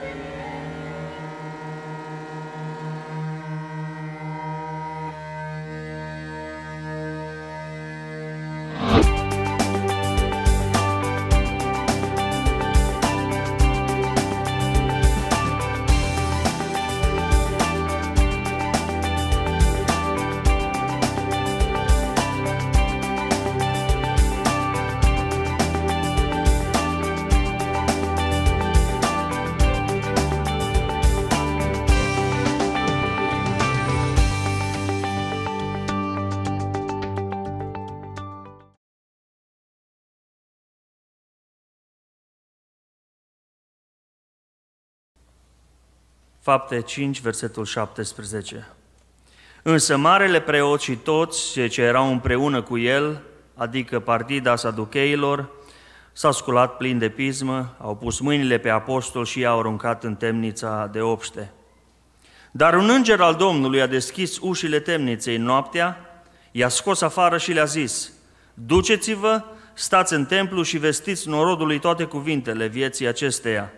Thank you. Fapte 5, versetul 17. Însă marele preot și toți cei ce erau împreună cu el, adică partida saducheilor, s-a sculat plin de pismă, au pus mâinile pe apostol și i-au aruncat în temnița de obște. Dar un înger al Domnului a deschis ușile temniței noaptea, i-a scos afară și le-a zis, Duceți-vă, stați în templu și vestiți norodului toate cuvintele vieții acesteia.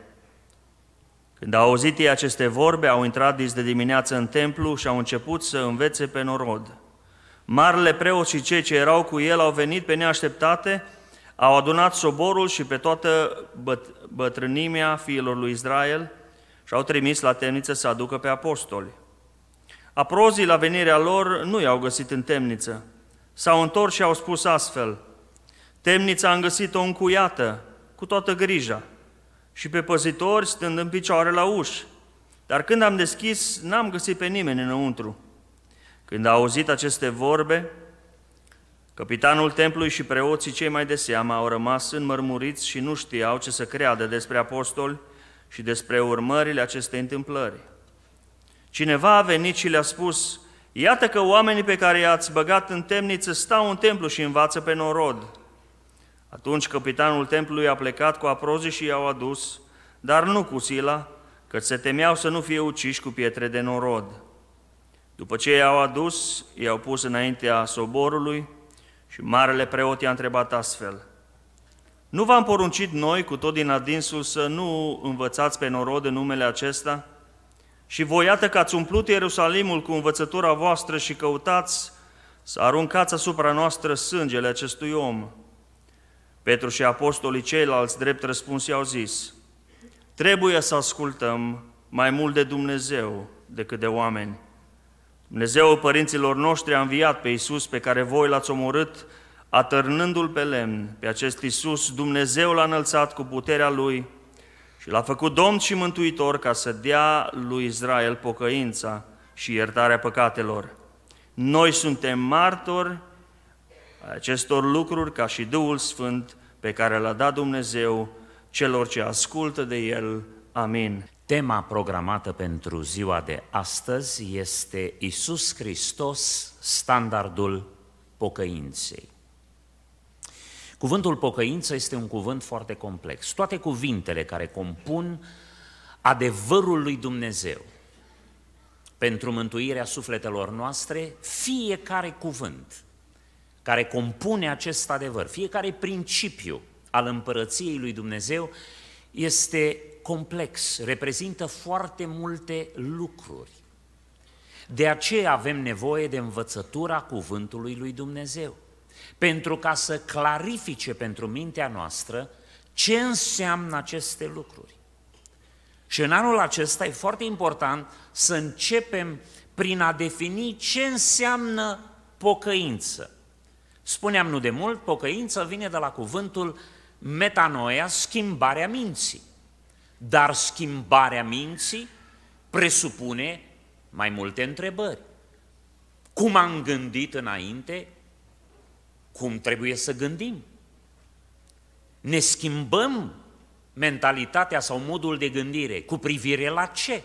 Când au auzit ei aceste vorbe, au intrat dis de dimineață în templu și au început să învețe pe norod. Marele preot și cei ce erau cu el au venit pe neașteptate, au adunat soborul și pe toată băt- bătrânimea fiilor lui Israel și au trimis la temniță să aducă pe apostoli. Aprozii la venirea lor nu i-au găsit în temniță. S-au întors și au spus astfel, Temnița a găsit-o încuiată, cu toată grija – și pe păzitori stând în picioare la uși. Dar când am deschis, n-am găsit pe nimeni înăuntru. Când a auzit aceste vorbe, Capitanul templului și preoții cei mai de seamă au rămas înmărmuriți și nu știau ce să creadă despre Apostol și despre urmările acestei întâmplări. Cineva a venit și le-a spus, iată că oamenii pe care i-ați băgat în temniță stau în templu și învață pe norod. Atunci capitanul templului a plecat cu aprozi și i-au adus, dar nu cu sila, că se temeau să nu fie uciși cu pietre de norod. După ce i-au adus, i-au pus înaintea soborului și marele preot i-a întrebat astfel, Nu v-am poruncit noi cu tot din adinsul să nu învățați pe norod în numele acesta? Și voi iată că ați umplut Ierusalimul cu învățătura voastră și căutați să aruncați asupra noastră sângele acestui om.” Petru și apostolii ceilalți, drept răspuns, i-au zis, trebuie să ascultăm mai mult de Dumnezeu decât de oameni. Dumnezeu părinților noștri a înviat pe Iisus pe care voi l-ați omorât, atârnându-l pe lemn. Pe acest Iisus Dumnezeu l-a înălțat cu puterea Lui și l-a făcut Domn și Mântuitor ca să dea lui Israel pocăința și iertarea păcatelor. Noi suntem martori acestor lucruri, ca și Duhul Sfânt pe care l-a dat Dumnezeu celor ce ascultă de El. Amin. Tema programată pentru ziua de astăzi este Isus Hristos, standardul pocăinței. Cuvântul pocăință este un cuvânt foarte complex. Toate cuvintele care compun adevărul lui Dumnezeu pentru mântuirea sufletelor noastre, fiecare cuvânt care compune acest adevăr. Fiecare principiu al împărăției lui Dumnezeu este complex, reprezintă foarte multe lucruri. De aceea avem nevoie de învățătura cuvântului lui Dumnezeu, pentru ca să clarifice pentru mintea noastră ce înseamnă aceste lucruri. Și în anul acesta e foarte important să începem prin a defini ce înseamnă pocăință. Spuneam nu de mult, pocăință vine de la cuvântul metanoia, schimbarea minții. Dar schimbarea minții presupune mai multe întrebări. Cum am gândit înainte, cum trebuie să gândim. Ne schimbăm mentalitatea sau modul de gândire cu privire la ce?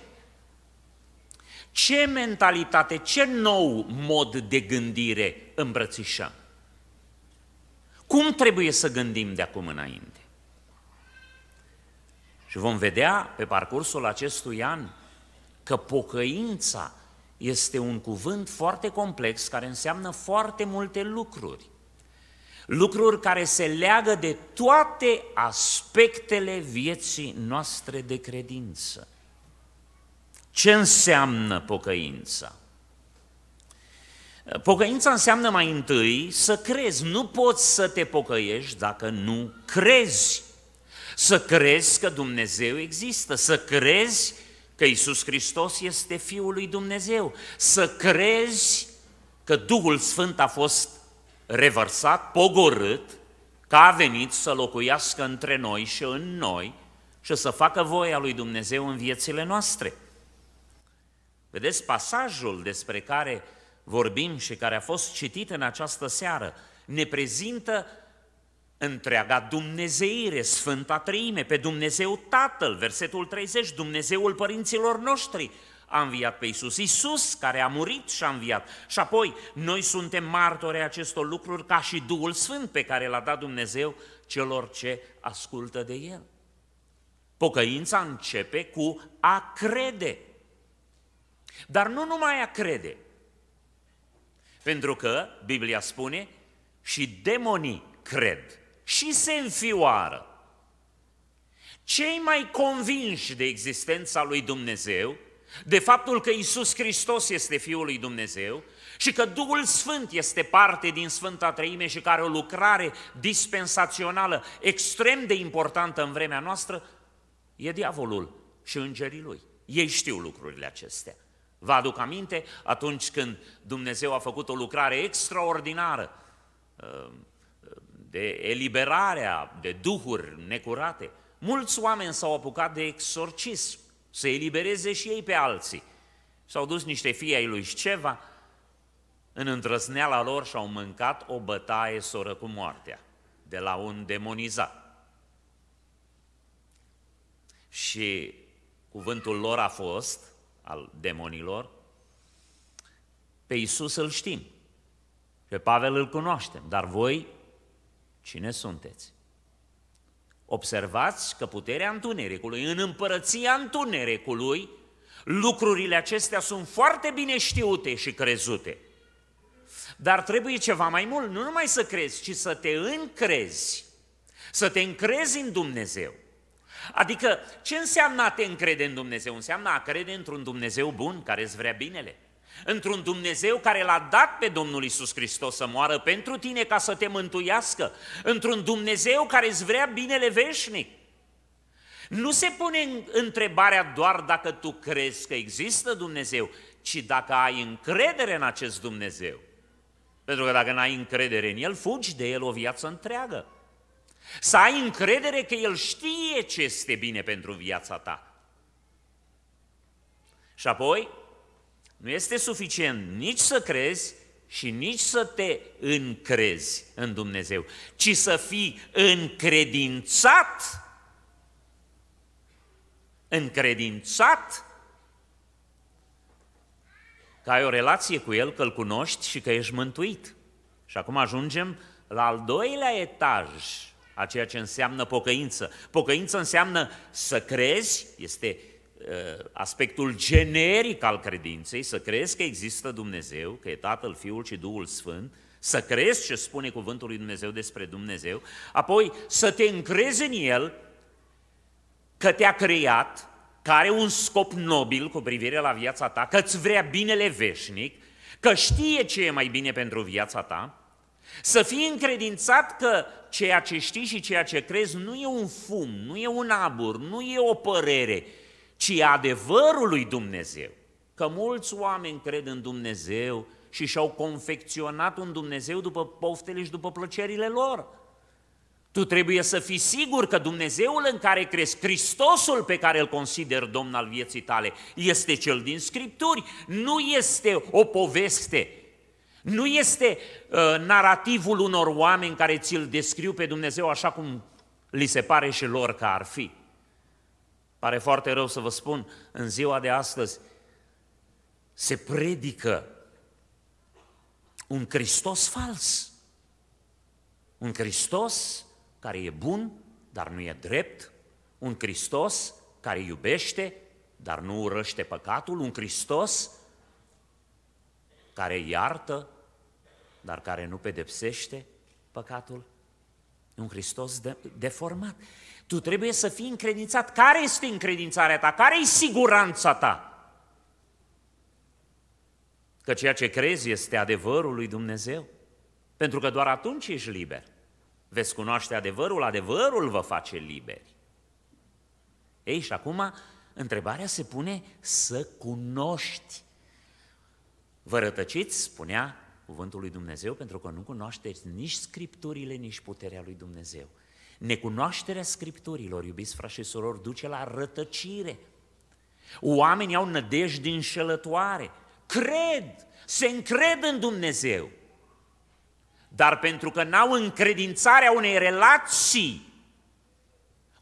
Ce mentalitate, ce nou mod de gândire îmbrățișăm? Cum trebuie să gândim de acum înainte? Și vom vedea pe parcursul acestui an că pocăința este un cuvânt foarte complex care înseamnă foarte multe lucruri. Lucruri care se leagă de toate aspectele vieții noastre de credință. Ce înseamnă pocăința? Pocăința înseamnă mai întâi să crezi. Nu poți să te pocăiești dacă nu crezi. Să crezi că Dumnezeu există, să crezi că Isus Hristos este Fiul lui Dumnezeu, să crezi că Duhul Sfânt a fost revărsat, pogorât, că a venit să locuiască între noi și în noi și să facă voia lui Dumnezeu în viețile noastre. Vedeți, pasajul despre care vorbim și care a fost citit în această seară, ne prezintă întreaga Dumnezeire, Sfânta Treime, pe Dumnezeu Tatăl, versetul 30, Dumnezeul părinților noștri, a înviat pe Iisus. Iisus care a murit și a înviat. Și apoi noi suntem martori acestor lucruri ca și Duhul Sfânt pe care l-a dat Dumnezeu celor ce ascultă de El. Pocăința începe cu a crede. Dar nu numai a crede, pentru că, Biblia spune, și demonii cred și se înfioară. Cei mai convinși de existența lui Dumnezeu, de faptul că Isus Hristos este Fiul lui Dumnezeu și că Duhul Sfânt este parte din Sfânta Treime și care o lucrare dispensațională extrem de importantă în vremea noastră, e diavolul și îngerii lui. Ei știu lucrurile acestea. Vă aduc aminte atunci când Dumnezeu a făcut o lucrare extraordinară uh, de eliberarea de duhuri necurate. Mulți oameni s-au apucat de exorcism, să elibereze și ei pe alții. S-au dus niște fii ai lui ceva, în îndrăzneala lor și-au mâncat o bătaie soră cu moartea, de la un demonizat. Și cuvântul lor a fost, al demonilor, pe Isus îl știm, pe Pavel îl cunoaștem, dar voi cine sunteți? Observați că puterea întunericului, în împărăția întunericului, lucrurile acestea sunt foarte bine știute și crezute. Dar trebuie ceva mai mult, nu numai să crezi, ci să te încrezi, să te încrezi în Dumnezeu. Adică, ce înseamnă a te încrede în Dumnezeu? Înseamnă a crede într-un Dumnezeu bun, care îți vrea binele. Într-un Dumnezeu care l-a dat pe Domnul Isus Hristos să moară pentru tine ca să te mântuiască. Într-un Dumnezeu care îți vrea binele veșnic. Nu se pune întrebarea doar dacă tu crezi că există Dumnezeu, ci dacă ai încredere în acest Dumnezeu. Pentru că dacă n-ai încredere în El, fugi de El o viață întreagă. Să ai încredere că El știe ce este bine pentru viața ta. Și apoi, nu este suficient nici să crezi și nici să te încrezi în Dumnezeu, ci să fii încredințat, încredințat că ai o relație cu El, că-L cunoști și că ești mântuit. Și acum ajungem la al doilea etaj a ceea ce înseamnă pocăință. Pocăință înseamnă să crezi, este uh, aspectul generic al credinței, să crezi că există Dumnezeu, că e Tatăl, Fiul și Duhul Sfânt, să crezi ce spune cuvântul lui Dumnezeu despre Dumnezeu, apoi să te încrezi în El că te-a creat, că are un scop nobil cu privire la viața ta, că îți vrea binele veșnic, că știe ce e mai bine pentru viața ta să fii încredințat că ceea ce știi și ceea ce crezi nu e un fum, nu e un abur, nu e o părere, ci e adevărul lui Dumnezeu. Că mulți oameni cred în Dumnezeu și și-au confecționat un Dumnezeu după poftele și după plăcerile lor. Tu trebuie să fii sigur că Dumnezeul în care crezi, Hristosul pe care îl consider Domn al vieții tale, este cel din Scripturi, nu este o poveste, nu este uh, narativul unor oameni care ți-l descriu pe Dumnezeu așa cum li se pare și lor că ar fi. Pare foarte rău să vă spun, în ziua de astăzi se predică un Hristos fals. Un Hristos care e bun, dar nu e drept. Un Hristos care iubește, dar nu urăște păcatul. Un Hristos care iartă, dar care nu pedepsește păcatul? Un Hristos de, deformat. Tu trebuie să fii încredințat. Care este încredințarea ta? Care e siguranța ta? Că ceea ce crezi este adevărul lui Dumnezeu. Pentru că doar atunci ești liber. Veți cunoaște adevărul, adevărul vă face liberi. Ei, și acum întrebarea se pune să cunoști Vă rătăciți, spunea cuvântul lui Dumnezeu, pentru că nu cunoașteți nici scripturile, nici puterea lui Dumnezeu. Necunoașterea scripturilor, iubiți frați și surori, duce la rătăcire. Oamenii au nădejde înșelătoare, cred, se încred în Dumnezeu. Dar pentru că n-au încredințarea unei relații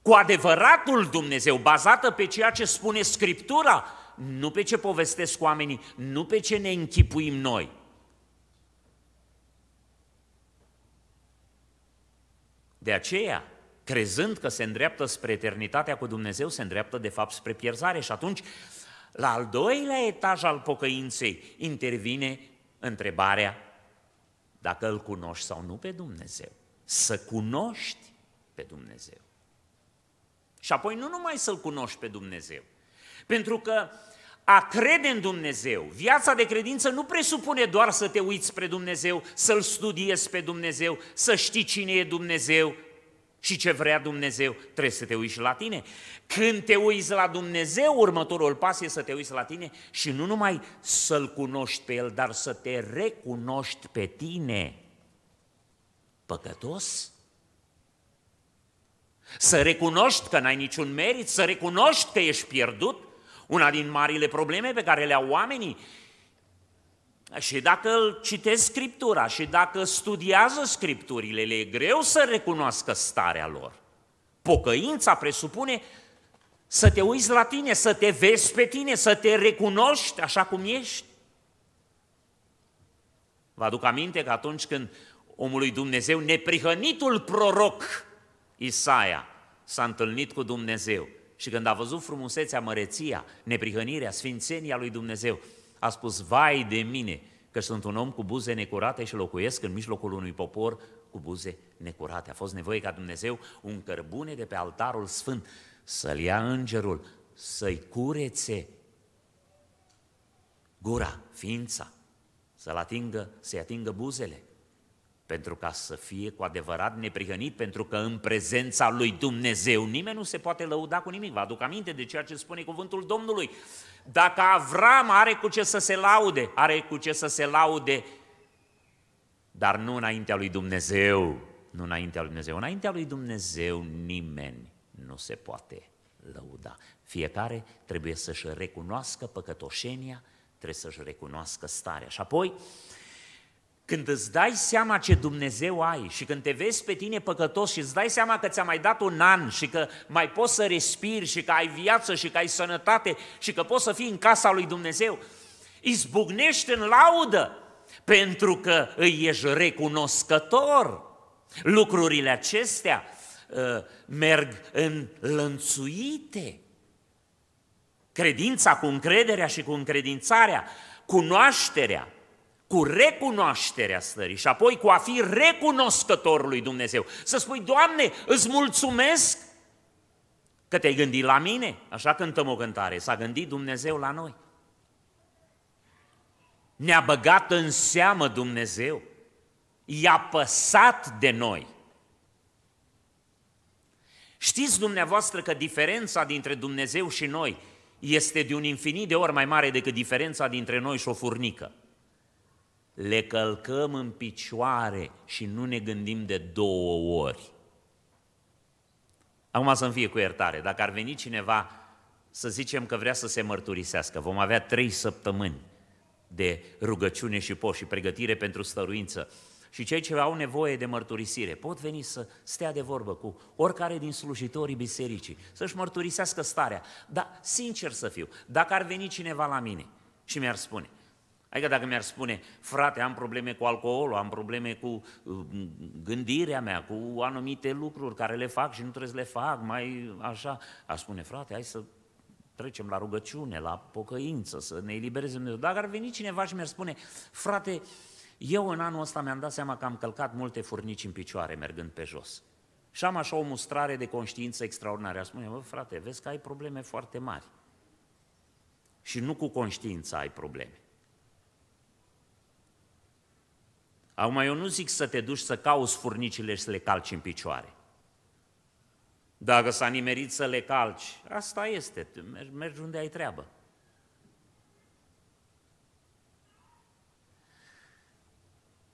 cu adevăratul Dumnezeu, bazată pe ceea ce spune Scriptura, nu pe ce povestesc oamenii, nu pe ce ne închipuim noi. De aceea, crezând că se îndreaptă spre eternitatea cu Dumnezeu, se îndreaptă de fapt spre pierzare și atunci, la al doilea etaj al pocăinței, intervine întrebarea dacă îl cunoști sau nu pe Dumnezeu. Să cunoști pe Dumnezeu. Și apoi nu numai să-L cunoști pe Dumnezeu, pentru că a crede în Dumnezeu, viața de credință nu presupune doar să te uiți spre Dumnezeu, să-L studiezi pe Dumnezeu, să știi cine e Dumnezeu și ce vrea Dumnezeu, trebuie să te uiți la tine. Când te uiți la Dumnezeu, următorul pas e să te uiți la tine și nu numai să-L cunoști pe El, dar să te recunoști pe tine păcătos, să recunoști că n-ai niciun merit, să recunoști că ești pierdut, una din marile probleme pe care le au oamenii. Și dacă citesc Scriptura și dacă studiază Scripturile, le e greu să recunoască starea lor. Pocăința presupune să te uiți la tine, să te vezi pe tine, să te recunoști așa cum ești. Vă aduc aminte că atunci când omul lui Dumnezeu, neprihănitul proroc Isaia, s-a întâlnit cu Dumnezeu și când a văzut frumusețea, măreția, neprihănirea, sfințenia lui Dumnezeu, a spus, vai de mine, că sunt un om cu buze necurate și locuiesc în mijlocul unui popor cu buze necurate. A fost nevoie ca Dumnezeu un cărbune de pe altarul sfânt să-l ia îngerul, să-i curețe gura, ființa, să-l atingă, să-i atingă buzele pentru ca să fie cu adevărat neprihănit, pentru că în prezența lui Dumnezeu nimeni nu se poate lăuda cu nimic. Vă aduc aminte de ceea ce spune cuvântul Domnului. Dacă Avram are cu ce să se laude, are cu ce să se laude, dar nu înaintea lui Dumnezeu, nu înaintea lui Dumnezeu. Înaintea lui Dumnezeu nimeni nu se poate lăuda. Fiecare trebuie să-și recunoască păcătoșenia, trebuie să-și recunoască starea. Și apoi, când îți dai seama ce Dumnezeu ai și când te vezi pe tine păcătos și îți dai seama că ți-a mai dat un an și că mai poți să respiri și că ai viață și că ai sănătate și că poți să fii în casa lui Dumnezeu, izbucnești în laudă pentru că îi ești recunoscător. Lucrurile acestea uh, merg lănțuite. Credința cu încrederea și cu încredințarea, cunoașterea, cu recunoașterea stării și apoi cu a fi recunoscător lui Dumnezeu. Să spui, Doamne, îți mulțumesc că te-ai gândit la mine. Așa cântăm o cântare, s-a gândit Dumnezeu la noi. Ne-a băgat în seamă Dumnezeu, i-a păsat de noi. Știți dumneavoastră că diferența dintre Dumnezeu și noi este de un infinit de ori mai mare decât diferența dintre noi și o furnică le călcăm în picioare și nu ne gândim de două ori. Acum să-mi fie cu iertare, dacă ar veni cineva să zicem că vrea să se mărturisească, vom avea trei săptămâni de rugăciune și poș și pregătire pentru stăruință. Și cei ce au nevoie de mărturisire pot veni să stea de vorbă cu oricare din slujitorii bisericii, să-și mărturisească starea. Dar, sincer să fiu, dacă ar veni cineva la mine și mi-ar spune, Adică dacă mi-ar spune, frate, am probleme cu alcoolul, am probleme cu uh, gândirea mea, cu anumite lucruri care le fac și nu trebuie să le fac, mai așa, aș spune, frate, hai să trecem la rugăciune, la pocăință, să ne elibereze Dumnezeu. Dacă ar veni cineva și mi-ar spune, frate, eu în anul ăsta mi-am dat seama că am călcat multe furnici în picioare mergând pe jos. Și am așa o mustrare de conștiință extraordinară. Aș spune, bă, frate, vezi că ai probleme foarte mari. Și nu cu conștiința ai probleme. Acum eu nu zic să te duci să cauți furnicile și să le calci în picioare. Dacă s-a nimerit să le calci, asta este, mergi, unde ai treabă.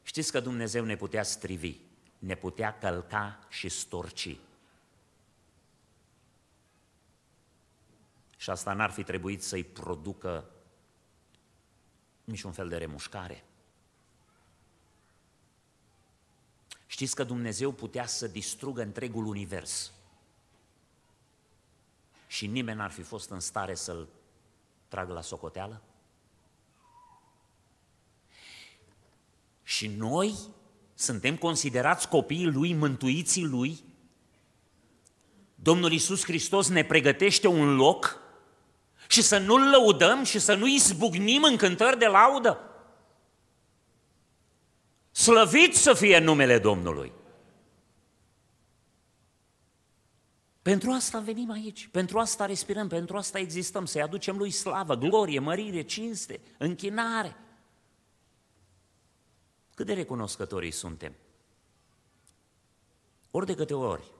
Știți că Dumnezeu ne putea strivi, ne putea călca și storci. Și asta n-ar fi trebuit să-i producă niciun fel de remușcare. Știți că Dumnezeu putea să distrugă întregul univers. Și nimeni n-ar fi fost în stare să-l tragă la socoteală? Și noi suntem considerați copiii lui, mântuiții lui. Domnul Iisus Hristos ne pregătește un loc și să nu-l lăudăm și să nu izbucnim în cântări de laudă. Slăvit să fie numele Domnului! Pentru asta venim aici, pentru asta respirăm, pentru asta existăm, să-i aducem lui slavă, glorie, mărire, cinste, închinare. Cât de recunoscătorii suntem? Ori de câte ori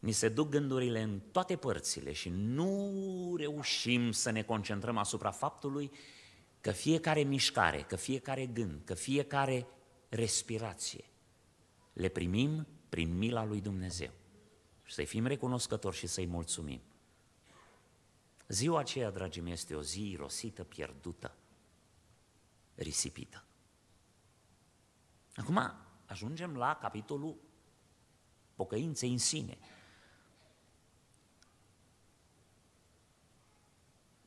ni se duc gândurile în toate părțile și nu reușim să ne concentrăm asupra faptului că fiecare mișcare, că fiecare gând, că fiecare respirație le primim prin mila lui Dumnezeu. Și să-i fim recunoscători și să-i mulțumim. Ziua aceea, dragii mei, este o zi rosită, pierdută, risipită. Acum ajungem la capitolul pocăinței în sine.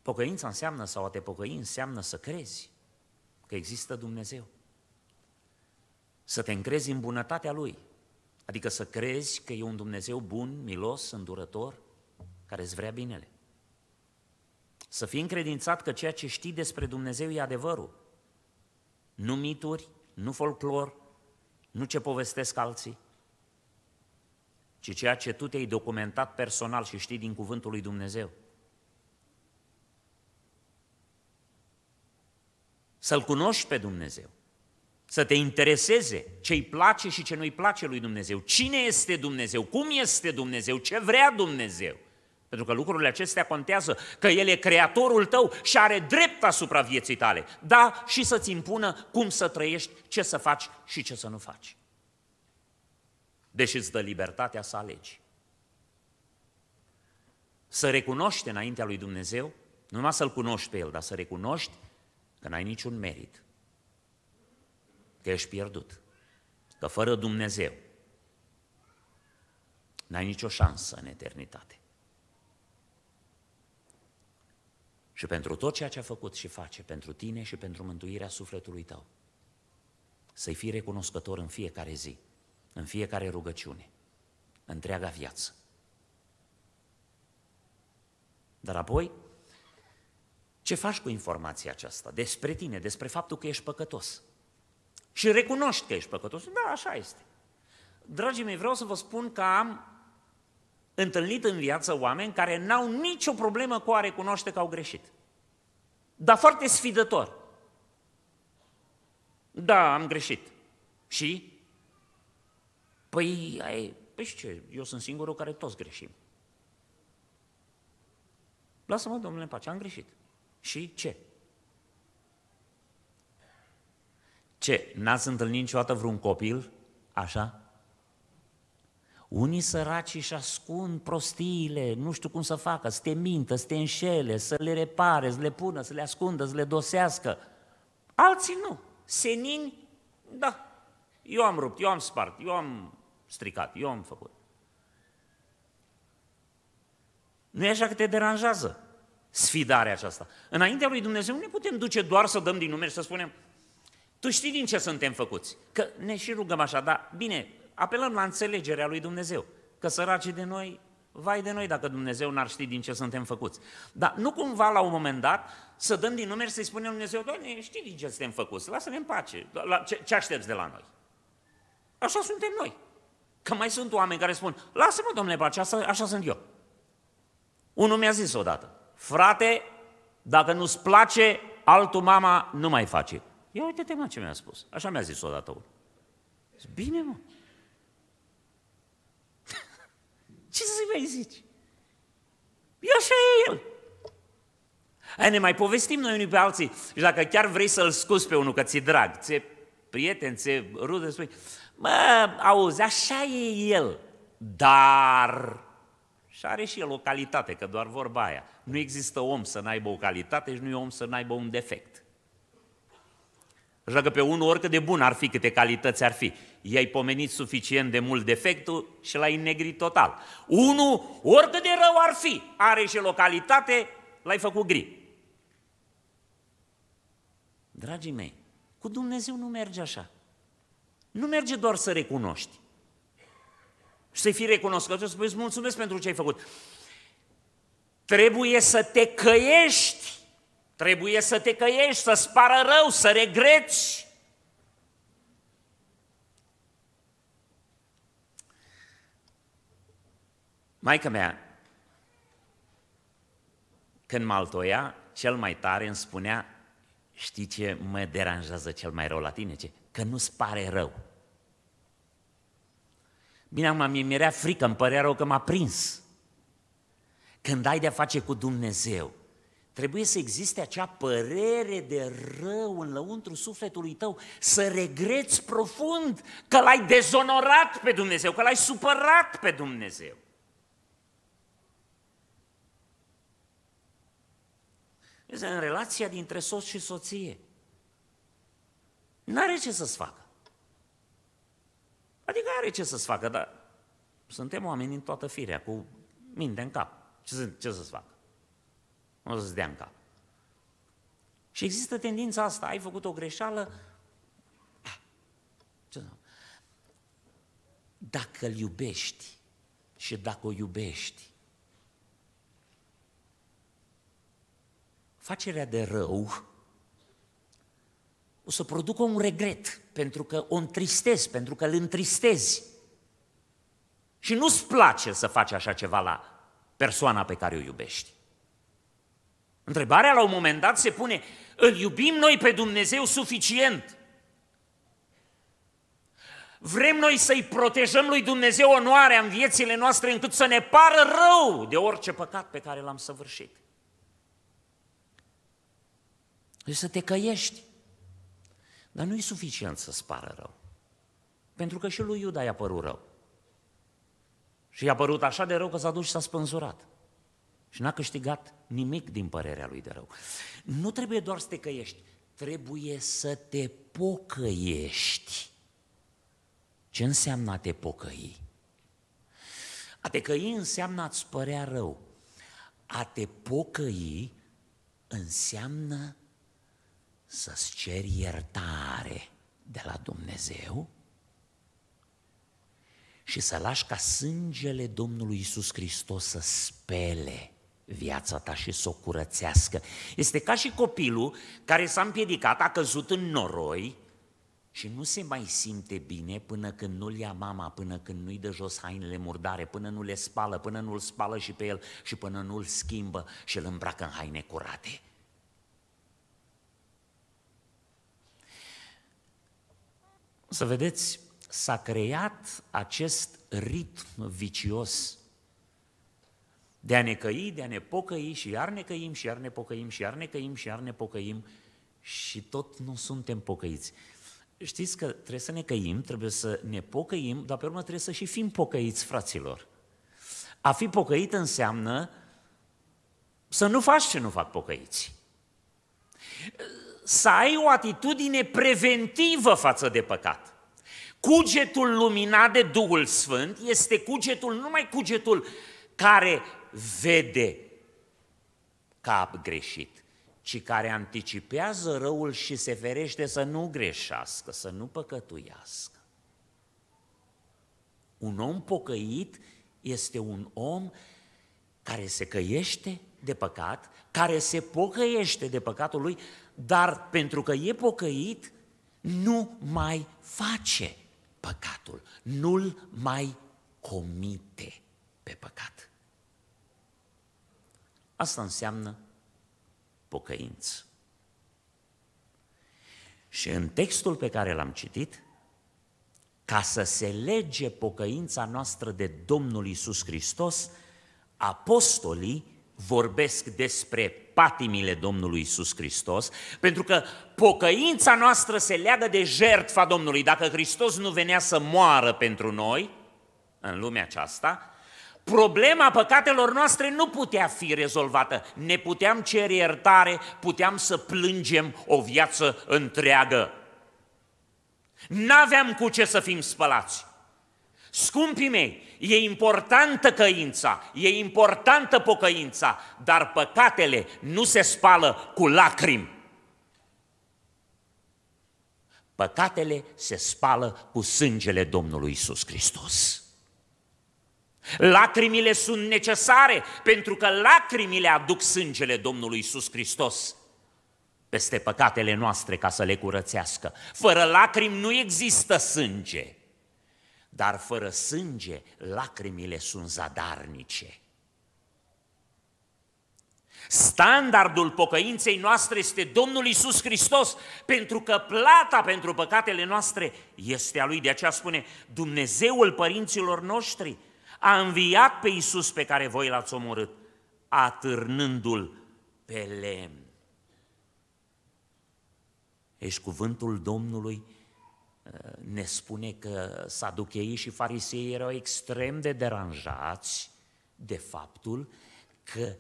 Pocăința înseamnă, sau a te pocăi înseamnă să crezi că există Dumnezeu. Să te încrezi în bunătatea Lui. Adică să crezi că e un Dumnezeu bun, milos, îndurător, care îți vrea binele. Să fii încredințat că ceea ce știi despre Dumnezeu e adevărul. Nu mituri, nu folclor, nu ce povestesc alții, ci ceea ce tu te-ai documentat personal și știi din cuvântul lui Dumnezeu. să-L cunoști pe Dumnezeu, să te intereseze ce îi place și ce nu i place lui Dumnezeu, cine este Dumnezeu, cum este Dumnezeu, ce vrea Dumnezeu. Pentru că lucrurile acestea contează, că El e creatorul tău și are drept asupra vieții tale. Da, și să-ți impună cum să trăiești, ce să faci și ce să nu faci. Deși îți dă libertatea să alegi. Să recunoști înaintea lui Dumnezeu, nu numai să-L cunoști pe El, dar să recunoști că n-ai niciun merit, că ești pierdut, că fără Dumnezeu n-ai nicio șansă în eternitate. Și pentru tot ceea ce a făcut și face pentru tine și pentru mântuirea sufletului tău, să-i fii recunoscător în fiecare zi, în fiecare rugăciune, întreaga viață. Dar apoi, ce faci cu informația aceasta despre tine, despre faptul că ești păcătos? Și recunoști că ești păcătos? Da, așa este. Dragii mei, vreau să vă spun că am întâlnit în viață oameni care n-au nicio problemă cu a recunoaște că au greșit. Dar foarte sfidător. Da, am greșit. Și? Păi, ai, păi și ce? Eu sunt singurul care toți greșim. Lasă-mă, domnule, în pace, am greșit. Și ce? Ce, n-ați întâlnit niciodată vreun copil așa? Unii săraci își ascund prostiile, nu știu cum să facă, să te mintă, să te înșele, să le repare, să le pună, să le ascundă, să le dosească. Alții nu. Senini, da. Eu am rupt, eu am spart, eu am stricat, eu am făcut. Nu e așa că te deranjează sfidarea aceasta. Înaintea lui Dumnezeu nu ne putem duce doar să dăm din numeri și să spunem tu știi din ce suntem făcuți. Că ne și rugăm așa, dar bine, apelăm la înțelegerea lui Dumnezeu. Că săracii de noi, vai de noi dacă Dumnezeu n-ar ști din ce suntem făcuți. Dar nu cumva la un moment dat să dăm din numeri să-i spunem Dumnezeu, Doamne, știi din ce suntem făcuți, lasă-ne în pace, la ce, ce aștepți de la noi? Așa suntem noi. Că mai sunt oameni care spun, lasă-mă, domnule, pace, așa, așa sunt eu. Unul mi-a zis odată, frate, dacă nu-ți place, altul mama nu mai face. Ia uite-te, mă, ce mi-a spus. Așa mi-a zis odată unul. bine, mă. ce să-i mai zici? Eu așa e el. Aia ne mai povestim noi unii pe alții. Și dacă chiar vrei să-l scuzi pe unul că ți-e drag, ți-e prieten, ți-e rudă, spui, mă, auzi, așa e el. Dar și are și el o calitate, că doar vorba aia. Nu există om să n-aibă o calitate și nu e om să n-aibă un defect. Așa că pe unul, oricât de bun ar fi, câte calități ar fi, i-ai pomenit suficient de mult defectul și l-ai negrit total. Unul, oricât de rău ar fi, are și localitate, l-ai făcut gri. Dragii mei, cu Dumnezeu nu merge așa. Nu merge doar să recunoști și să-i fii recunoscător, să spui mulțumesc pentru ce ai făcut. Trebuie să te căiești, trebuie să te căiești, să spară rău, să regreți. Maica mea, când mă altoia, cel mai tare îmi spunea, știi ce mă deranjează cel mai rău la tine? Ce? Că nu-ți pare rău. Bine, acum mi e mirea frică, îmi părea rău că m-a prins. Când ai de-a face cu Dumnezeu, trebuie să existe acea părere de rău în lăuntru sufletului tău, să regreți profund că l-ai dezonorat pe Dumnezeu, că l-ai supărat pe Dumnezeu. Este în relația dintre soț și soție. N-are ce să-ți facă. Adică are ce să-ți facă, dar suntem oameni în toată firea, cu minte în cap. Ce, să, ce să-ți facă? Nu o să-ți dea în cap. Și există tendința asta, ai făcut o greșeală, ah, ce dacă îl iubești și dacă o iubești, facerea de rău o să producă un regret pentru că o întristezi, pentru că îl întristezi. Și nu-ți place să faci așa ceva la persoana pe care o iubești. Întrebarea la un moment dat se pune, îl iubim noi pe Dumnezeu suficient? Vrem noi să-i protejăm lui Dumnezeu onoarea în viețile noastre încât să ne pară rău de orice păcat pe care l-am săvârșit. Deci să te căiești. Dar nu e suficient să spară rău. Pentru că și lui Iuda i-a părut rău. Și i-a părut așa de rău că s-a dus și s-a spânzurat. Și n-a câștigat nimic din părerea lui de rău. Nu trebuie doar să te căiești, trebuie să te pocăiești. Ce înseamnă a te pocăi? A te căi înseamnă a-ți părea rău. A te pocăi înseamnă să-ți ceri iertare de la Dumnezeu și să lași ca sângele Domnului Isus Hristos să spele viața ta și să o curățească. Este ca și copilul care s-a împiedicat, a căzut în noroi și nu se mai simte bine până când nu-l ia mama, până când nu-i dă jos hainele murdare, până nu le spală, până nu-l spală și pe el și până nu-l schimbă și îl îmbracă în haine curate. Să vedeți, s-a creat acest ritm vicios de a ne căi, de a ne pocăi și iar ne căim și iar ne pocăim și iar ne căim și iar ne pocăim și tot nu suntem pocăiți. Știți că trebuie să ne căim, trebuie să ne pocăim, dar pe urmă trebuie să și fim pocăiți, fraților. A fi pocăit înseamnă să nu faci ce nu fac pocăiți să ai o atitudine preventivă față de păcat. Cugetul luminat de Duhul Sfânt este cugetul, numai cugetul care vede că a greșit, ci care anticipează răul și se ferește să nu greșească, să nu păcătuiască. Un om pocăit este un om care se căiește de păcat, care se pocăiește de păcatul lui, dar pentru că e pocăit, nu mai face păcatul, nu-l mai comite pe păcat. Asta înseamnă pocăință. Și în textul pe care l-am citit, ca să se lege pocăința noastră de Domnul Isus Hristos, apostolii vorbesc despre patimile Domnului Isus Hristos, pentru că pocăința noastră se leagă de jertfa Domnului. Dacă Hristos nu venea să moară pentru noi, în lumea aceasta, problema păcatelor noastre nu putea fi rezolvată. Ne puteam cere iertare, puteam să plângem o viață întreagă. N-aveam cu ce să fim spălați. Scumpii mei, e importantă căința, e importantă pocăința, dar păcatele nu se spală cu lacrimi. Păcatele se spală cu sângele Domnului Isus Hristos. Lacrimile sunt necesare pentru că lacrimile aduc sângele Domnului Isus Hristos peste păcatele noastre ca să le curățească. Fără lacrimi nu există sânge dar fără sânge lacrimile sunt zadarnice. Standardul pocăinței noastre este Domnul Isus Hristos, pentru că plata pentru păcatele noastre este a Lui. De aceea spune Dumnezeul părinților noștri a înviat pe Isus pe care voi l-ați omorât, atârnându-l pe lemn. Ești cuvântul Domnului ne spune că saducheii și fariseii erau extrem de deranjați de faptul că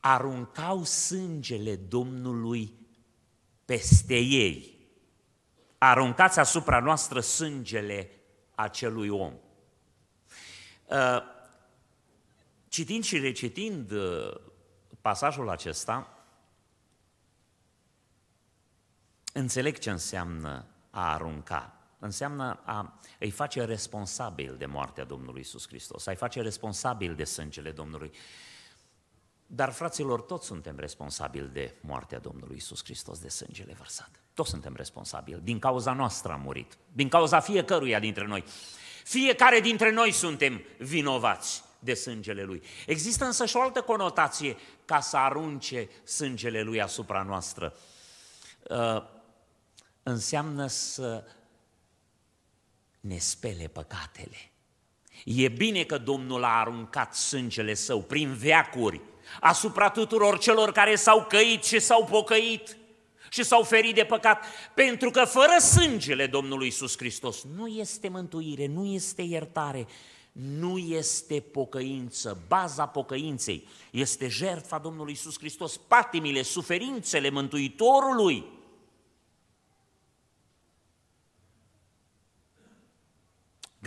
aruncau sângele Domnului peste ei. Aruncați asupra noastră sângele acelui om. Uh, citind și recitind uh, pasajul acesta, înțeleg ce înseamnă a arunca. Înseamnă a, îi face responsabil de moartea Domnului Isus Hristos, ai face responsabil de sângele Domnului. Dar, fraților, toți suntem responsabili de moartea Domnului Isus Hristos, de sângele vărsat. Toți suntem responsabili. Din cauza noastră a murit. Din cauza fiecăruia dintre noi. Fiecare dintre noi suntem vinovați de sângele lui. Există însă și o altă conotație ca să arunce sângele lui asupra noastră. Uh, înseamnă să ne spele păcatele. E bine că Domnul a aruncat sângele său prin veacuri asupra tuturor celor care s-au căit și s-au pocăit și s-au ferit de păcat, pentru că fără sângele Domnului Isus Hristos nu este mântuire, nu este iertare, nu este pocăință. Baza pocăinței este jertfa Domnului Isus Hristos, patimile, suferințele Mântuitorului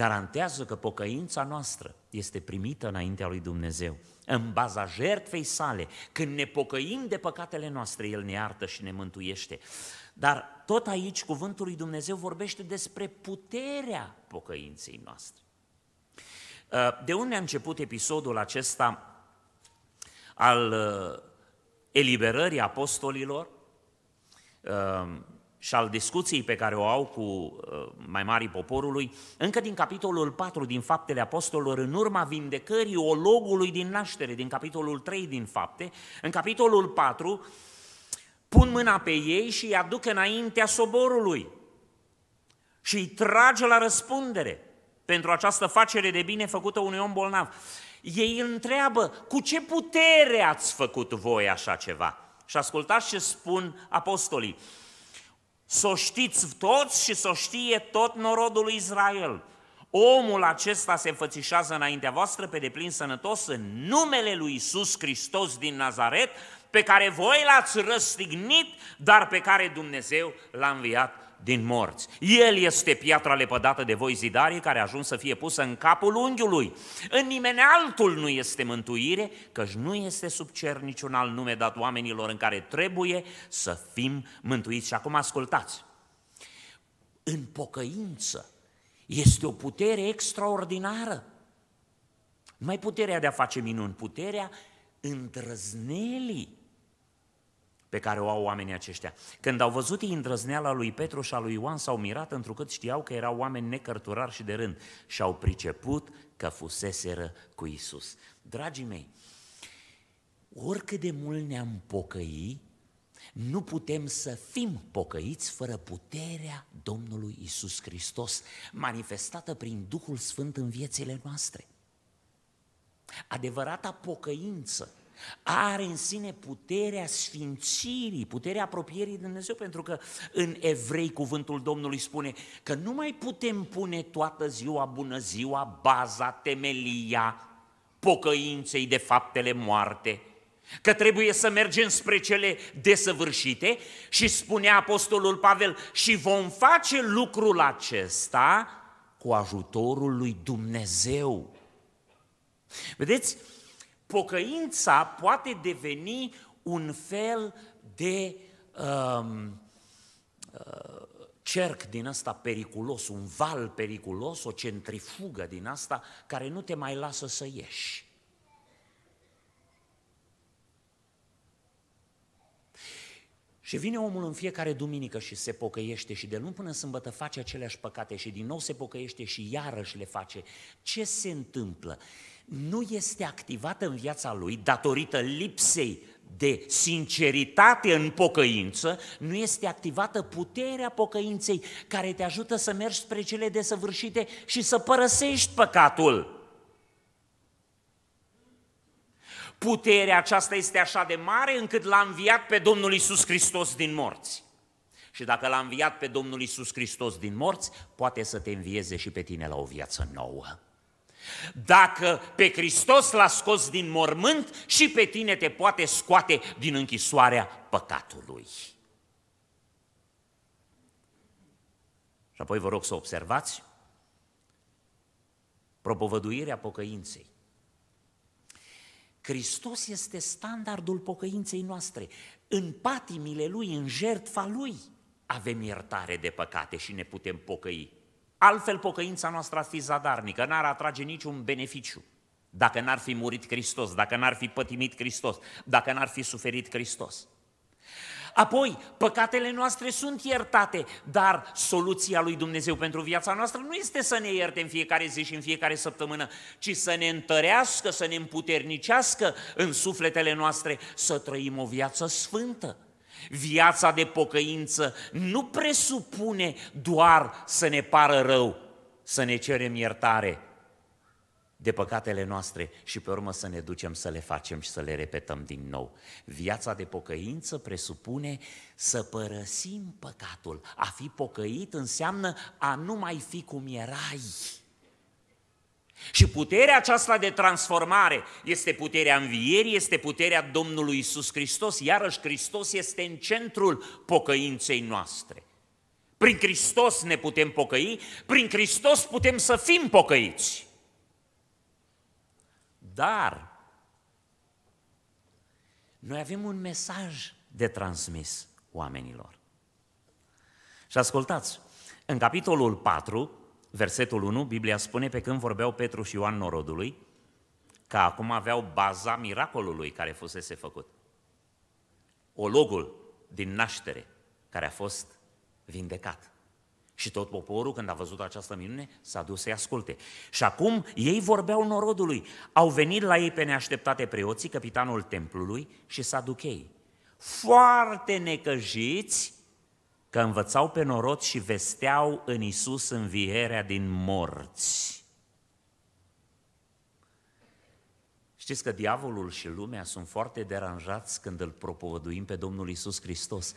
garantează că pocăința noastră este primită înaintea lui Dumnezeu. În baza jertfei sale, când ne pocăim de păcatele noastre, El ne iartă și ne mântuiește. Dar tot aici cuvântul lui Dumnezeu vorbește despre puterea pocăinței noastre. Uh, de unde a început episodul acesta al uh, eliberării apostolilor? Uh, și al discuției pe care o au cu uh, mai marii poporului, încă din capitolul 4 din Faptele Apostolilor, în urma vindecării ologului din naștere, din capitolul 3 din Fapte, în capitolul 4 pun mâna pe ei și îi aduc înaintea soborului și îi trage la răspundere pentru această facere de bine făcută unui om bolnav. Ei întreabă, cu ce putere ați făcut voi așa ceva? Și ascultați ce spun apostolii. Să o știți toți și să o știe tot norodul lui Israel. Omul acesta se înfățișează înaintea voastră pe deplin sănătos în numele lui Isus Hristos din Nazaret, pe care voi l-ați răstignit, dar pe care Dumnezeu l-a înviat din morți. El este piatra lepădată de voi zidarii care a ajuns să fie pusă în capul unghiului. În nimeni altul nu este mântuire, căci nu este sub cer niciun alt nume dat oamenilor în care trebuie să fim mântuiți. Și acum ascultați. În pocăință este o putere extraordinară. Mai puterea de a face minuni, puterea îndrăznelii pe care o au oamenii aceștia. Când au văzut ei îndrăzneala lui Petru și a lui Ioan, s-au mirat întrucât știau că erau oameni necărturari și de rând și au priceput că fuseseră cu Isus. Dragii mei, oricât de mult ne-am pocăi, nu putem să fim pocăiți fără puterea Domnului Isus Hristos, manifestată prin Duhul Sfânt în viețile noastre. Adevărata pocăință are în sine puterea sfințirii, puterea apropierii de Dumnezeu, pentru că în evrei cuvântul Domnului spune că nu mai putem pune toată ziua bună ziua, baza, temelia pocăinței de faptele moarte, că trebuie să mergem spre cele desăvârșite și spunea Apostolul Pavel și vom face lucrul acesta cu ajutorul lui Dumnezeu. Vedeți? Pocăința poate deveni un fel de um, uh, cerc din asta periculos, un val periculos, o centrifugă din asta care nu te mai lasă să ieși. Și vine omul în fiecare duminică și se pocăiește și de luni până sâmbătă face aceleași păcate și din nou se pocăiește și iarăși le face. Ce se întâmplă? nu este activată în viața lui datorită lipsei de sinceritate în pocăință, nu este activată puterea pocăinței care te ajută să mergi spre cele desăvârșite și să părăsești păcatul. Puterea aceasta este așa de mare încât l-a înviat pe Domnul Isus Hristos din morți. Și dacă l-a înviat pe Domnul Isus Hristos din morți, poate să te învieze și pe tine la o viață nouă. Dacă pe Hristos l-a scos din mormânt și pe tine te poate scoate din închisoarea păcatului. Și apoi vă rog să observați propovăduirea pocăinței. Hristos este standardul pocăinței noastre. În patimile Lui, în jertfa Lui, avem iertare de păcate și ne putem pocăi. Altfel, pocăința noastră ar fi zadarnică, n-ar atrage niciun beneficiu. Dacă n-ar fi murit Hristos, dacă n-ar fi pătimit Hristos, dacă n-ar fi suferit Hristos. Apoi, păcatele noastre sunt iertate, dar soluția lui Dumnezeu pentru viața noastră nu este să ne ierte în fiecare zi și în fiecare săptămână, ci să ne întărească, să ne împuternicească în sufletele noastre, să trăim o viață sfântă. Viața de pocăință nu presupune doar să ne pară rău, să ne cerem iertare de păcatele noastre și pe urmă să ne ducem să le facem și să le repetăm din nou. Viața de pocăință presupune să părăsim păcatul. A fi pocăit înseamnă a nu mai fi cum erai și puterea aceasta de transformare este puterea învierii, este puterea Domnului Isus Hristos. Iarăși Hristos este în centrul pocăinței noastre. Prin Hristos ne putem pocăi, prin Hristos putem să fim pocăiți. Dar noi avem un mesaj de transmis oamenilor. Și ascultați, în capitolul 4, Versetul 1, Biblia spune pe când vorbeau Petru și Ioan norodului, că acum aveau baza miracolului care fusese făcut. Ologul din naștere, care a fost vindecat. Și tot poporul, când a văzut această minune, s-a dus să-i asculte. Și acum ei vorbeau norodului. Au venit la ei pe neașteptate preoții, capitanul templului și saduchei. Foarte necăjiți că învățau pe norod și vesteau în Isus învierea din morți. Știți că diavolul și lumea sunt foarte deranjați când îl propovăduim pe Domnul Isus Hristos.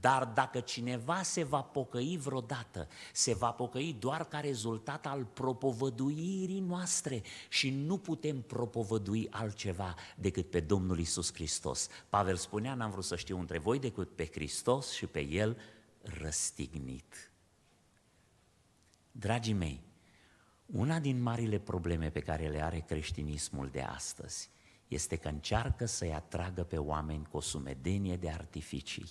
Dar dacă cineva se va pocăi vreodată, se va pocăi doar ca rezultat al propovăduirii noastre și nu putem propovădui altceva decât pe Domnul Isus Hristos. Pavel spunea, n-am vrut să știu între voi decât pe Hristos și pe El răstignit. Dragii mei, una din marile probleme pe care le are creștinismul de astăzi este că încearcă să-i atragă pe oameni cu o sumedenie de artificii.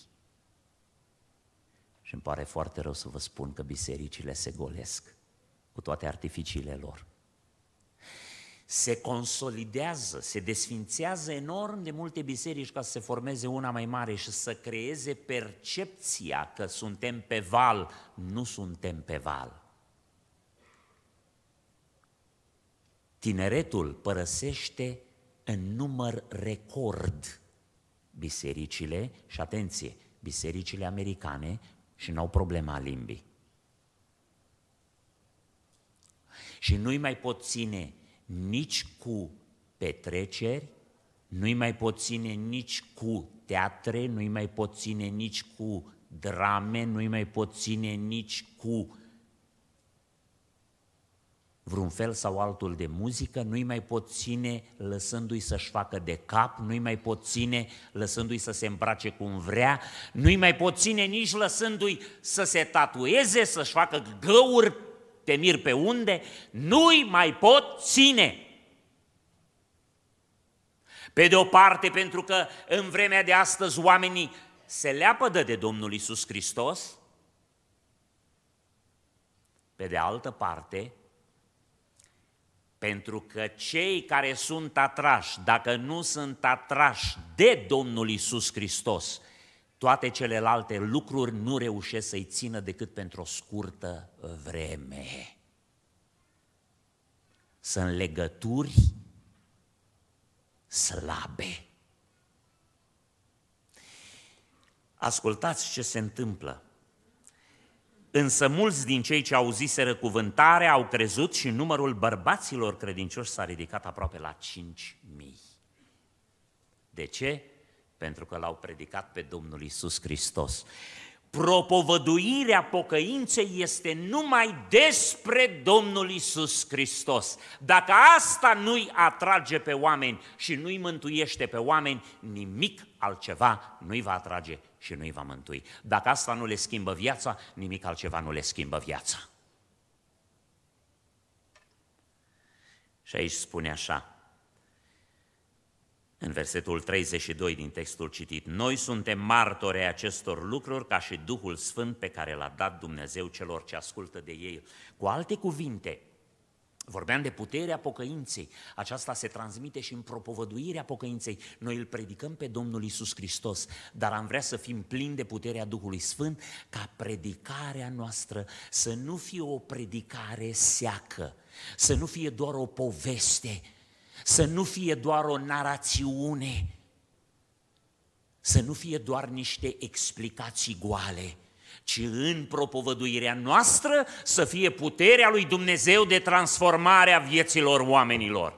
Și îmi pare foarte rău să vă spun că bisericile se golesc cu toate artificiile lor se consolidează, se desfințează enorm de multe biserici ca să se formeze una mai mare și să creeze percepția că suntem pe val, nu suntem pe val. Tineretul părăsește în număr record bisericile și atenție, bisericile americane și nu au problema limbii. Și nu-i mai pot ține nici cu petreceri, nu-i mai pot ține nici cu teatre, nu-i mai pot ține nici cu drame, nu-i mai pot ține nici cu vreun fel sau altul de muzică, nu-i mai pot ține lăsându-i să-și facă de cap, nu-i mai pot ține lăsându-i să se îmbrace cum vrea, nu-i mai pot ține nici lăsându-i să se tatueze, să-și facă găuri te mir pe unde, nu-i mai pot ține. Pe de o parte, pentru că în vremea de astăzi oamenii se leapă de Domnul Isus Hristos, pe de altă parte, pentru că cei care sunt atrași, dacă nu sunt atrași de Domnul Isus Hristos, toate celelalte lucruri nu reușesc să-i țină decât pentru o scurtă vreme. Sunt legături slabe. Ascultați ce se întâmplă. Însă mulți din cei ce au auziseră cuvântare au crezut și numărul bărbaților credincioși s-a ridicat aproape la 5.000. De ce? pentru că l-au predicat pe Domnul Isus Hristos. Propovăduirea pocăinței este numai despre Domnul Isus Hristos. Dacă asta nu-i atrage pe oameni și nu-i mântuiește pe oameni, nimic altceva nu-i va atrage și nu-i va mântui. Dacă asta nu le schimbă viața, nimic altceva nu le schimbă viața. Și aici spune așa, în versetul 32 din textul citit, noi suntem martori acestor lucruri ca și Duhul Sfânt pe care l-a dat Dumnezeu celor ce ascultă de ei. Cu alte cuvinte, vorbeam de puterea pocăinței, aceasta se transmite și în propovăduirea pocăinței. Noi îl predicăm pe Domnul Isus Hristos, dar am vrea să fim plini de puterea Duhului Sfânt ca predicarea noastră să nu fie o predicare seacă, să nu fie doar o poveste, să nu fie doar o narațiune, să nu fie doar niște explicații goale, ci în propovăduirea noastră să fie puterea lui Dumnezeu de transformare a vieților oamenilor.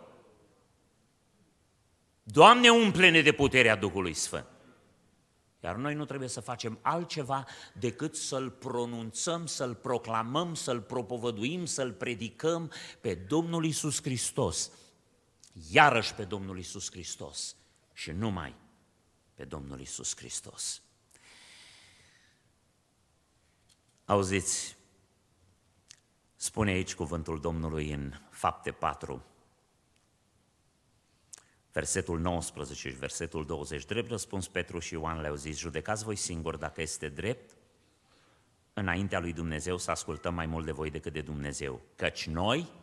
Doamne, umple-ne de puterea Duhului Sfânt. Iar noi nu trebuie să facem altceva decât să-L pronunțăm, să-L proclamăm, să-L propovăduim, să-L predicăm pe Domnul Isus Hristos, iarăși pe Domnul Isus Hristos și numai pe Domnul Isus Hristos. Auziți, spune aici cuvântul Domnului în Fapte 4, versetul 19 și versetul 20. Drept răspuns Petru și Ioan le-au zis, judecați voi singuri dacă este drept, înaintea lui Dumnezeu să ascultăm mai mult de voi decât de Dumnezeu, căci noi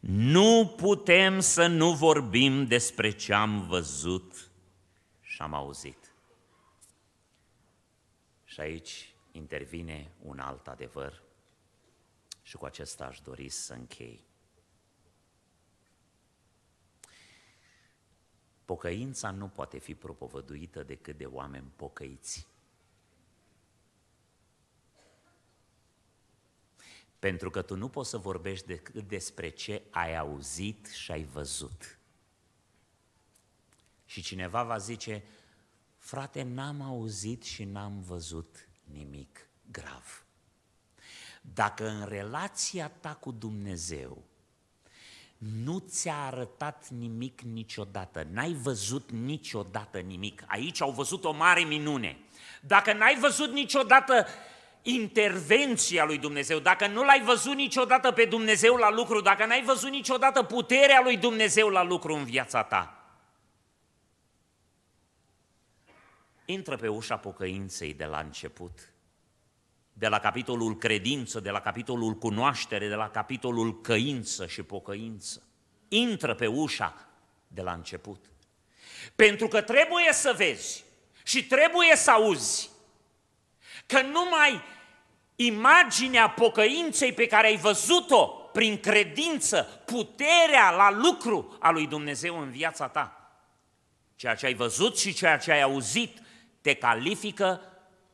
nu putem să nu vorbim despre ce am văzut și am auzit. Și aici intervine un alt adevăr și cu acesta aș dori să închei. Pocăința nu poate fi propovăduită decât de oameni pocăiți. Pentru că tu nu poți să vorbești decât despre ce ai auzit și ai văzut. Și cineva va zice, frate, n-am auzit și n-am văzut nimic grav. Dacă în relația ta cu Dumnezeu nu ți-a arătat nimic niciodată, n-ai văzut niciodată nimic, aici au văzut o mare minune. Dacă n-ai văzut niciodată intervenția lui Dumnezeu, dacă nu l-ai văzut niciodată pe Dumnezeu la lucru, dacă n-ai văzut niciodată puterea lui Dumnezeu la lucru în viața ta, intră pe ușa pocăinței de la început, de la capitolul credință, de la capitolul cunoaștere, de la capitolul căință și pocăință. Intră pe ușa de la început. Pentru că trebuie să vezi și trebuie să auzi că numai imaginea pocăinței pe care ai văzut-o prin credință, puterea la lucru a lui Dumnezeu în viața ta, ceea ce ai văzut și ceea ce ai auzit, te califică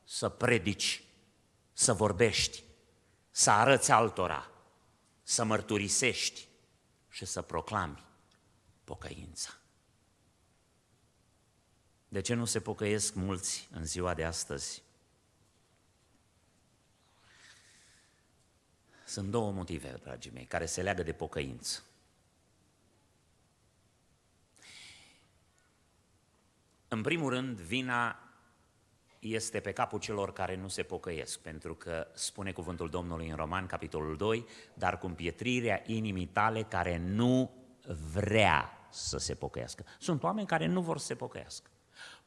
să predici, să vorbești, să arăți altora, să mărturisești și să proclami pocăința. De ce nu se pocăiesc mulți în ziua de astăzi? Sunt două motive, dragii mei, care se leagă de pocăință. În primul rând, vina este pe capul celor care nu se pocăiesc, pentru că spune cuvântul Domnului în Roman, capitolul 2, dar cu împietrirea inimii tale care nu vrea să se pocăiască. Sunt oameni care nu vor să se pocăiască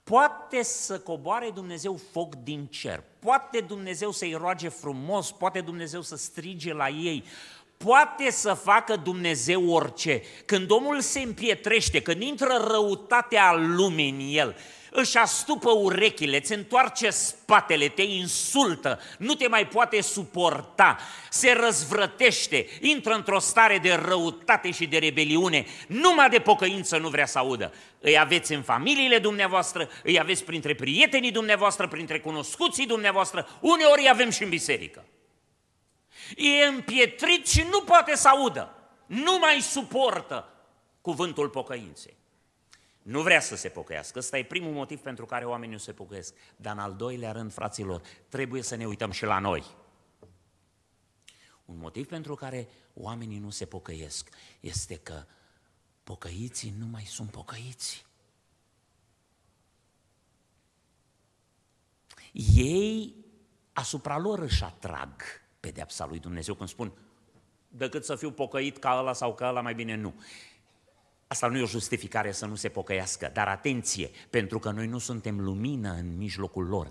poate să coboare Dumnezeu foc din cer, poate Dumnezeu să-i roage frumos, poate Dumnezeu să strige la ei, poate să facă Dumnezeu orice. Când omul se împietrește, când intră răutatea lumii în el, își astupă urechile, îți întoarce spatele, te insultă, nu te mai poate suporta, se răzvrătește, intră într-o stare de răutate și de rebeliune, numai de pocăință nu vrea să audă. Îi aveți în familiile dumneavoastră, îi aveți printre prietenii dumneavoastră, printre cunoscuții dumneavoastră, uneori îi avem și în biserică e împietrit și nu poate să audă. Nu mai suportă cuvântul pocăinței. Nu vrea să se pocăiască. Ăsta e primul motiv pentru care oamenii nu se pocăiesc. Dar în al doilea rând, fraților, trebuie să ne uităm și la noi. Un motiv pentru care oamenii nu se pocăiesc este că pocăiții nu mai sunt pocăiți. Ei asupra lor își atrag pedeapsa lui Dumnezeu când spun decât să fiu pocăit ca ăla sau ca ăla, mai bine nu. Asta nu e o justificare să nu se pocăiască, dar atenție, pentru că noi nu suntem lumină în mijlocul lor,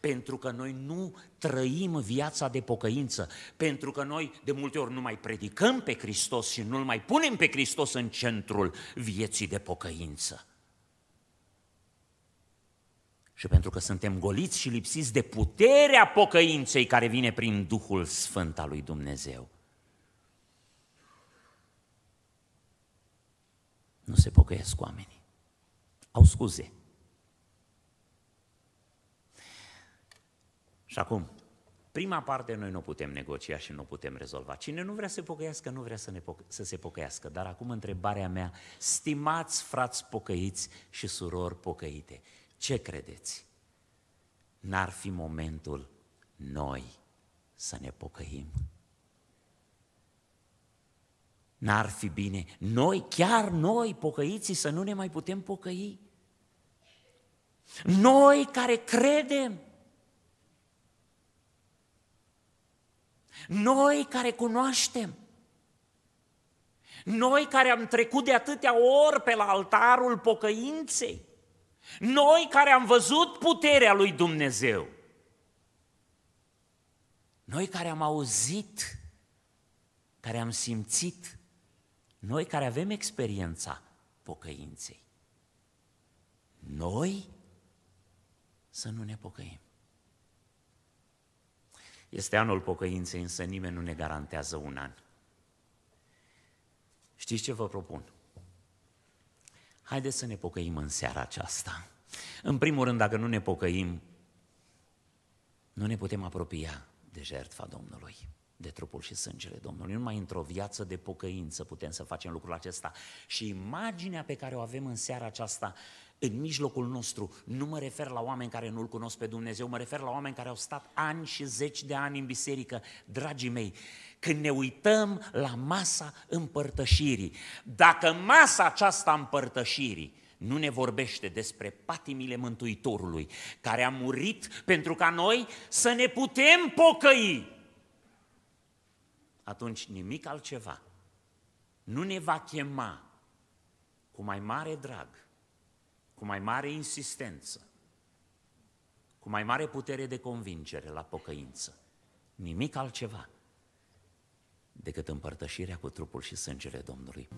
pentru că noi nu trăim viața de pocăință, pentru că noi de multe ori nu mai predicăm pe Hristos și nu-L mai punem pe Hristos în centrul vieții de pocăință și pentru că suntem goliți și lipsiți de puterea pocăinței care vine prin Duhul Sfânt al lui Dumnezeu. Nu se pocăiesc oamenii. Au scuze. Și acum, prima parte noi nu putem negocia și nu putem rezolva. Cine nu vrea să se pocăiască, nu vrea să, ne poc- să se pocăiască. Dar acum întrebarea mea, stimați frați pocăiți și surori pocăite, ce credeți? N-ar fi momentul noi să ne pocăim? N-ar fi bine noi, chiar noi, pocăiții, să nu ne mai putem pocăi? Noi care credem, noi care cunoaștem, noi care am trecut de atâtea ori pe la altarul pocăinței, noi care am văzut puterea lui Dumnezeu, noi care am auzit, care am simțit, noi care avem experiența pocăinței, noi să nu ne pocăim. Este anul pocăinței, însă nimeni nu ne garantează un an. Știți ce vă propun? Haideți să ne pocăim în seara aceasta. În primul rând, dacă nu ne pocăim, nu ne putem apropia de jertfa Domnului, de trupul și sângele Domnului. Numai într-o viață de pocăință putem să facem lucrul acesta. Și imaginea pe care o avem în seara aceasta în mijlocul nostru. Nu mă refer la oameni care nu-L cunosc pe Dumnezeu, mă refer la oameni care au stat ani și zeci de ani în biserică. Dragii mei, când ne uităm la masa împărtășirii, dacă masa aceasta împărtășirii nu ne vorbește despre patimile Mântuitorului, care a murit pentru ca noi să ne putem pocăi, atunci nimic altceva nu ne va chema cu mai mare drag cu mai mare insistență, cu mai mare putere de convingere la pocăință. Nimic altceva decât împărtășirea cu trupul și sângele Domnului.